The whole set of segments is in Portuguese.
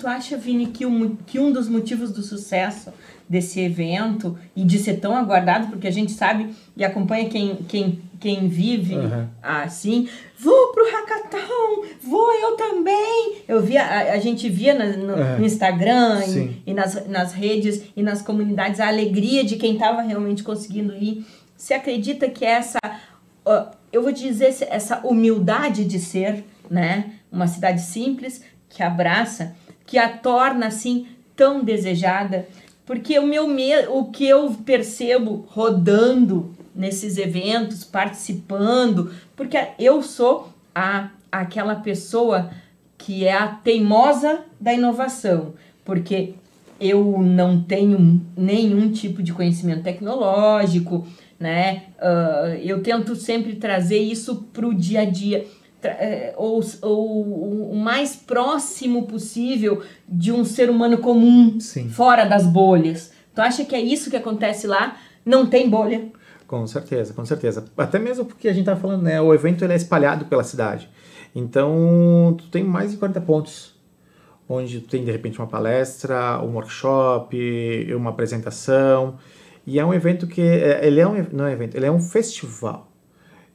Tu acha, Vini, que, que um dos motivos do sucesso desse evento e de ser tão aguardado, porque a gente sabe e acompanha quem, quem, quem vive uhum. assim, vou pro hackathon, vou eu também. Eu via, a, a gente via na, no, uhum. no, Instagram e, e, nas, nas redes e nas comunidades a alegria de quem estava realmente conseguindo ir. Você acredita que essa, eu vou dizer, essa humildade de ser, né, uma cidade simples que abraça que a torna assim tão desejada, porque o meu o que eu percebo rodando nesses eventos, participando, porque eu sou a aquela pessoa que é a teimosa da inovação, porque eu não tenho nenhum tipo de conhecimento tecnológico, né? Uh, eu tento sempre trazer isso para o dia a dia. É, ou, ou o mais próximo possível de um ser humano comum, Sim. fora das bolhas. Tu acha que é isso que acontece lá? Não tem bolha? Com certeza, com certeza. Até mesmo porque a gente tá falando, né? O evento ele é espalhado pela cidade. Então, tu tem mais de 40 pontos onde tu tem de repente uma palestra, um workshop, uma apresentação. E é um evento que é, ele é um não é um evento, ele é um festival.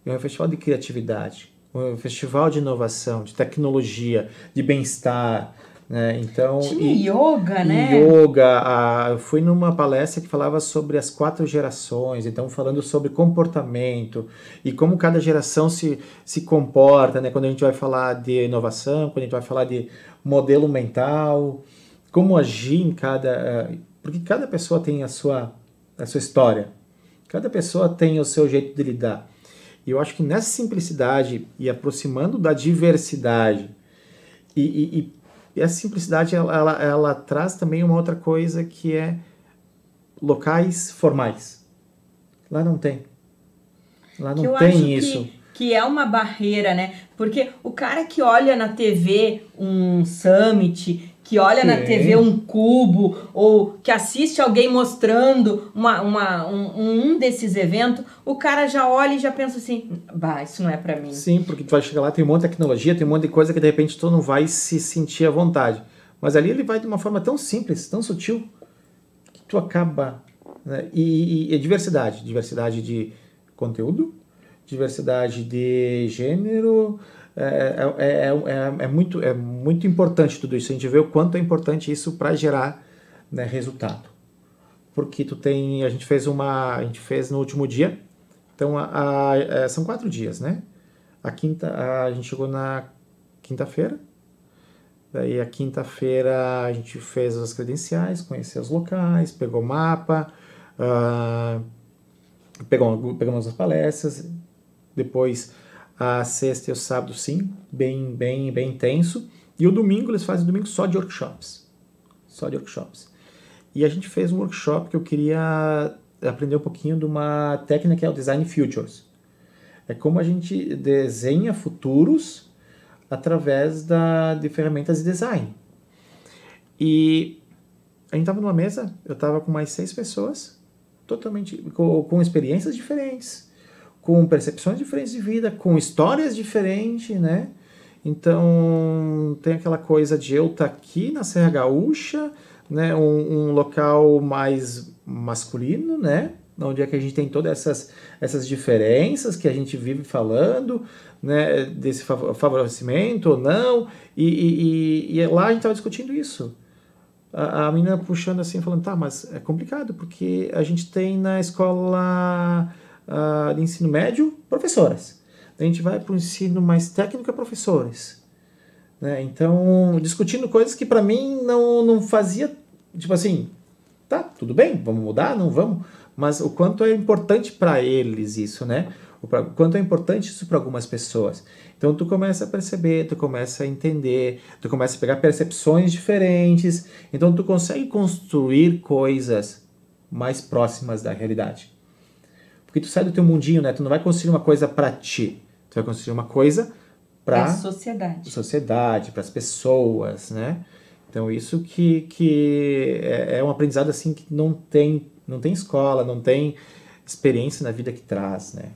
É um festival de criatividade um festival de inovação, de tecnologia, de bem-estar. Né? Então, Tinha e, yoga, e né? Yoga. A, eu fui numa palestra que falava sobre as quatro gerações, então falando sobre comportamento e como cada geração se, se comporta, né? Quando a gente vai falar de inovação, quando a gente vai falar de modelo mental, como agir em cada. Eh, porque cada pessoa tem a sua, a sua história, cada pessoa tem o seu jeito de lidar. E eu acho que nessa simplicidade e aproximando da diversidade, e, e, e simplicidade ela, ela, ela, traz também uma outra coisa que é locais formais. Lá não tem. Lá não tem isso. Que que é uma barreira, né? Porque o cara que olha na TV um summit, que olha Sim. na TV um cubo ou que assiste alguém mostrando uma, uma, um, um desses eventos, o cara já olha e já pensa assim, bah, isso não é para mim. Sim, porque tu vai chegar lá, tem um monte de tecnologia, tem um monte de coisa que de repente tu não vai se sentir à vontade. Mas ali ele vai de uma forma tão simples, tão sutil, que tu acaba... Né? E, e, e diversidade, diversidade de conteúdo, diversidade de gênero, é, é, é, é, é, muito, é muito importante tudo isso. A gente vê o quanto é importante isso para gerar né, resultado. Porque tu tem. A gente fez uma. A gente fez no último dia. Então a, a, é, são quatro dias, né? A quinta. A, a gente chegou na quinta-feira. Daí a quinta-feira a gente fez as credenciais, conheceu os locais, pegou mapa, uh, pegou, pegamos as palestras, depois a sexta e o sábado sim, bem, bem, bem intenso. E o domingo eles fazem domingo só de workshops, só de workshops. E a gente fez um workshop que eu queria aprender um pouquinho de uma técnica que é o design futures. É como a gente desenha futuros através da, de ferramentas de design. E a gente estava numa mesa, eu estava com mais seis pessoas, totalmente com, com experiências diferentes com percepções diferentes de vida, com histórias diferentes, né? Então, tem aquela coisa de eu estar tá aqui na Serra Gaúcha, né? Um, um, local mais masculino, né? Onde é que a gente tem todas essas, essas diferenças que a gente vive falando, né? Desse favorecimento ou não. E, e, e, e lá a gente estava discutindo isso. A, a menina puxando assim, falando, tá, mas é complicado, porque a gente tem na escola uh, de ensino médio, professoras. A gente vai para o ensino mais técnico, é professores. Né? Então, discutindo coisas que para mim não, não fazia, tipo assim, tá, tudo bem, vamos mudar, não vamos, mas o quanto é importante para eles isso, né? O pra, quanto é importante isso para algumas pessoas. Então tu começa a perceber, tu começa a entender, tu começa a pegar percepções diferentes, então tu consegue construir coisas mais próximas da realidade. Porque tu sai do teu mundinho, né? Tu não vai construir uma coisa para ti. Tu vai construir uma coisa para a sociedade, sociedade para as pessoas, né? Então isso que, que é, é um aprendizado assim que não tem não tem escola, não tem experiência na vida que traz, né?